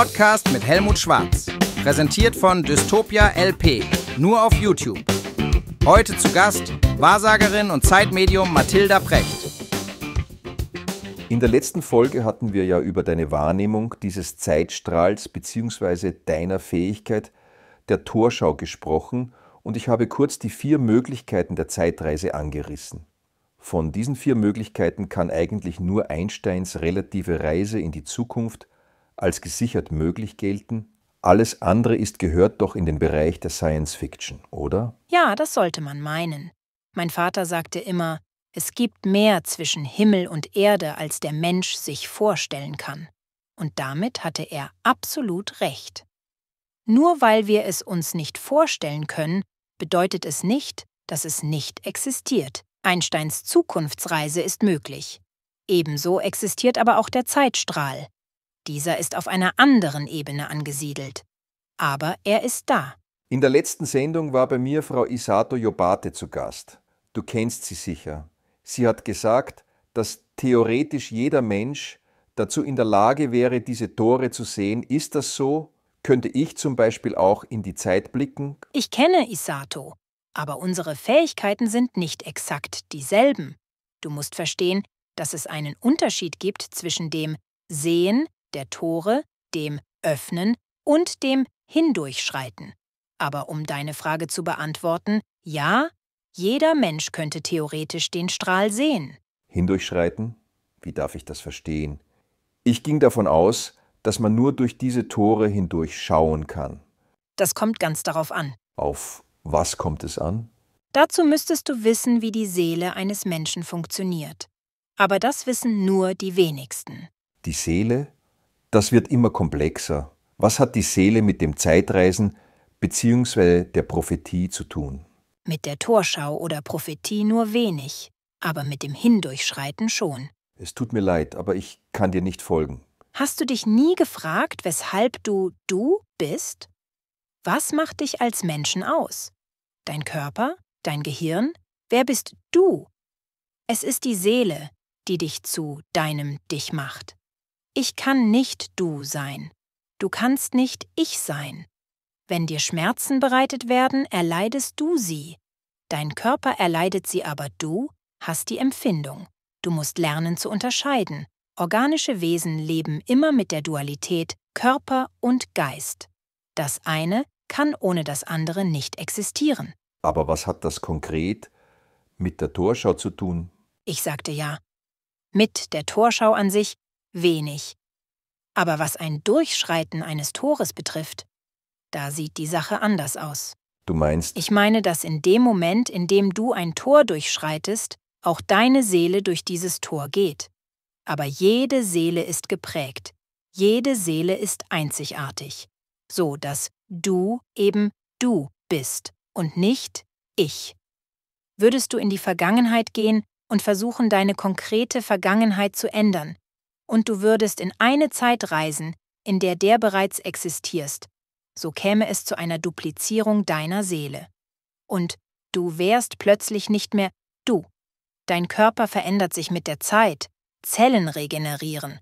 Podcast mit Helmut Schwarz. Präsentiert von Dystopia LP. Nur auf YouTube. Heute zu Gast Wahrsagerin und Zeitmedium Mathilda Precht. In der letzten Folge hatten wir ja über deine Wahrnehmung dieses Zeitstrahls bzw. deiner Fähigkeit der Torschau gesprochen und ich habe kurz die vier Möglichkeiten der Zeitreise angerissen. Von diesen vier Möglichkeiten kann eigentlich nur Einsteins relative Reise in die Zukunft als gesichert möglich gelten, alles andere ist gehört doch in den Bereich der Science Fiction, oder? Ja, das sollte man meinen. Mein Vater sagte immer, es gibt mehr zwischen Himmel und Erde, als der Mensch sich vorstellen kann. Und damit hatte er absolut recht. Nur weil wir es uns nicht vorstellen können, bedeutet es nicht, dass es nicht existiert. Einsteins Zukunftsreise ist möglich. Ebenso existiert aber auch der Zeitstrahl, dieser ist auf einer anderen Ebene angesiedelt. Aber er ist da. In der letzten Sendung war bei mir Frau Isato Jobate zu Gast. Du kennst sie sicher. Sie hat gesagt, dass theoretisch jeder Mensch dazu in der Lage wäre, diese Tore zu sehen. Ist das so? Könnte ich zum Beispiel auch in die Zeit blicken? Ich kenne Isato, aber unsere Fähigkeiten sind nicht exakt dieselben. Du musst verstehen, dass es einen Unterschied gibt zwischen dem Sehen, der Tore, dem Öffnen und dem Hindurchschreiten. Aber um deine Frage zu beantworten, ja, jeder Mensch könnte theoretisch den Strahl sehen. Hindurchschreiten? Wie darf ich das verstehen? Ich ging davon aus, dass man nur durch diese Tore hindurch schauen kann. Das kommt ganz darauf an. Auf was kommt es an? Dazu müsstest du wissen, wie die Seele eines Menschen funktioniert. Aber das wissen nur die wenigsten. Die Seele? Das wird immer komplexer. Was hat die Seele mit dem Zeitreisen bzw. der Prophetie zu tun? Mit der Torschau oder Prophetie nur wenig, aber mit dem Hindurchschreiten schon. Es tut mir leid, aber ich kann dir nicht folgen. Hast du dich nie gefragt, weshalb du du bist? Was macht dich als Menschen aus? Dein Körper? Dein Gehirn? Wer bist du? Es ist die Seele, die dich zu deinem Dich macht. Ich kann nicht du sein. Du kannst nicht ich sein. Wenn dir Schmerzen bereitet werden, erleidest du sie. Dein Körper erleidet sie aber du hast die Empfindung. Du musst lernen zu unterscheiden. Organische Wesen leben immer mit der Dualität Körper und Geist. Das eine kann ohne das andere nicht existieren. Aber was hat das konkret mit der Torschau zu tun? Ich sagte ja. Mit der Torschau an sich wenig. Aber was ein Durchschreiten eines Tores betrifft, da sieht die Sache anders aus. Du meinst? Ich meine, dass in dem Moment, in dem du ein Tor durchschreitest, auch deine Seele durch dieses Tor geht. Aber jede Seele ist geprägt. Jede Seele ist einzigartig. So dass du eben du bist und nicht ich. Würdest du in die Vergangenheit gehen und versuchen, deine konkrete Vergangenheit zu ändern, und du würdest in eine Zeit reisen, in der der bereits existierst, so käme es zu einer Duplizierung deiner Seele. Und du wärst plötzlich nicht mehr du. Dein Körper verändert sich mit der Zeit, Zellen regenerieren.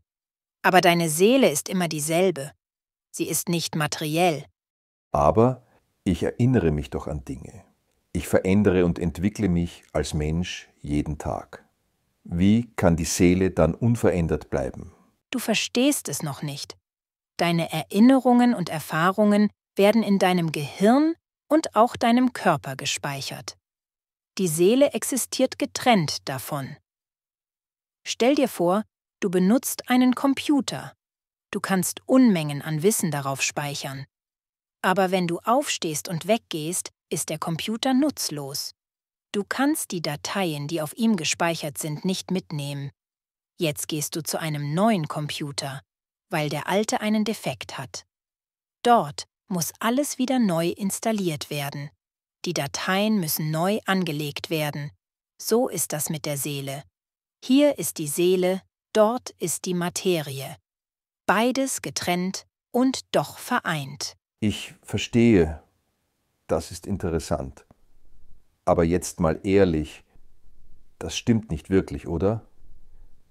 Aber deine Seele ist immer dieselbe. Sie ist nicht materiell. Aber ich erinnere mich doch an Dinge. Ich verändere und entwickle mich als Mensch jeden Tag. Wie kann die Seele dann unverändert bleiben? Du verstehst es noch nicht. Deine Erinnerungen und Erfahrungen werden in deinem Gehirn und auch deinem Körper gespeichert. Die Seele existiert getrennt davon. Stell dir vor, du benutzt einen Computer. Du kannst Unmengen an Wissen darauf speichern. Aber wenn du aufstehst und weggehst, ist der Computer nutzlos. Du kannst die Dateien, die auf ihm gespeichert sind, nicht mitnehmen. Jetzt gehst du zu einem neuen Computer, weil der alte einen Defekt hat. Dort muss alles wieder neu installiert werden. Die Dateien müssen neu angelegt werden. So ist das mit der Seele. Hier ist die Seele, dort ist die Materie. Beides getrennt und doch vereint. Ich verstehe. Das ist interessant. Aber jetzt mal ehrlich, das stimmt nicht wirklich, oder?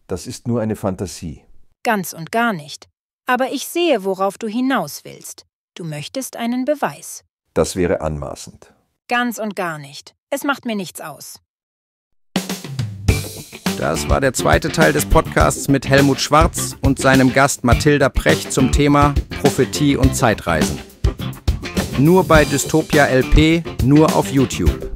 Das ist nur eine Fantasie. Ganz und gar nicht. Aber ich sehe, worauf du hinaus willst. Du möchtest einen Beweis. Das wäre anmaßend. Ganz und gar nicht. Es macht mir nichts aus. Das war der zweite Teil des Podcasts mit Helmut Schwarz und seinem Gast Mathilda Precht zum Thema Prophetie und Zeitreisen. Nur bei Dystopia LP, nur auf YouTube.